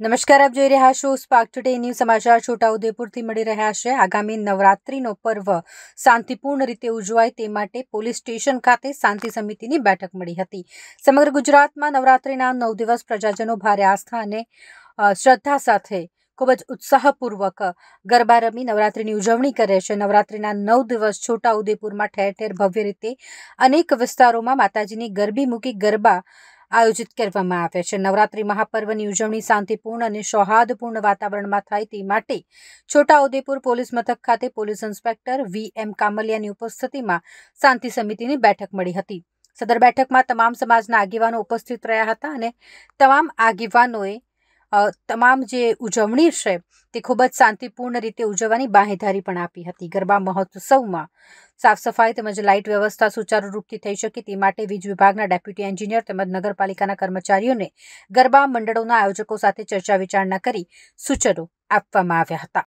નમસ્કાર આપ જોઈ રહ્યા છો સ્પાર્ક ટુડે ન્યૂ સમાચાર છોટાઉદેપુરથી મળી રહ્યા છે આગામી નવરાત્રિનો પર્વ શાંતિપૂર્ણ રીતે ઉજવાય તે માટે પોલીસ સ્ટેશન ખાતે શાંતિ સમિતિની બેઠક મળી હતી સમગ્ર ગુજરાતમાં નવરાત્રિના નવ દિવસ પ્રજાજનો ભારે આસ્થા અને શ્રદ્ધા સાથે ખૂબ જ ઉત્સાહપૂર્વક ગરબા રમી નવરાત્રિની ઉજવણી કરે છે નવરાત્રિના નવ દિવસ છોટા ઉદેપુરમાં ઠેર ઠેર ભવ્ય રીતે અનેક વિસ્તારોમાં માતાજીની ગરબી મૂકી ગરબા આયોજિત કરવામાં આવ્યા છે નવરાત્રી મહાપર્વની ઉજવણી શાંતિપૂર્ણ અને સૌહાર્દપૂર્ણ વાતાવરણમાં થાય તે માટે છોટાઉદેપુર પોલીસ મથક ખાતે પોલીસ ઇન્સ્પેક્ટર વી એમ કામલિયાની ઉપસ્થિતિમાં શાંતિ સમિતિની બેઠક મળી હતી સદર બેઠકમાં તમામ સમાજના આગેવાનો ઉપસ્થિત રહ્યા હતા અને તમામ આગેવાનોએ તમામ જે ઉજવણી છે તે ખૂબ જ શાંતિપૂર્ણ રીતે ઉજવવાની બાહેધારી પણ આપી હતી ગરબા મહોત્સવમાં સાફ સફાઈ તેમજ લાઇટ વ્યવસ્થા સુચારુરૂપથી થઈ શકે તે માટે વીજ વિભાગના ડેપ્યુટી એન્જિનિયર તેમજ નગરપાલિકાના કર્મચારીઓને ગરબા મંડળોના આયોજકો સાથે ચર્ચા વિચારણા કરી સૂચનો આપવામાં આવ્યા હતા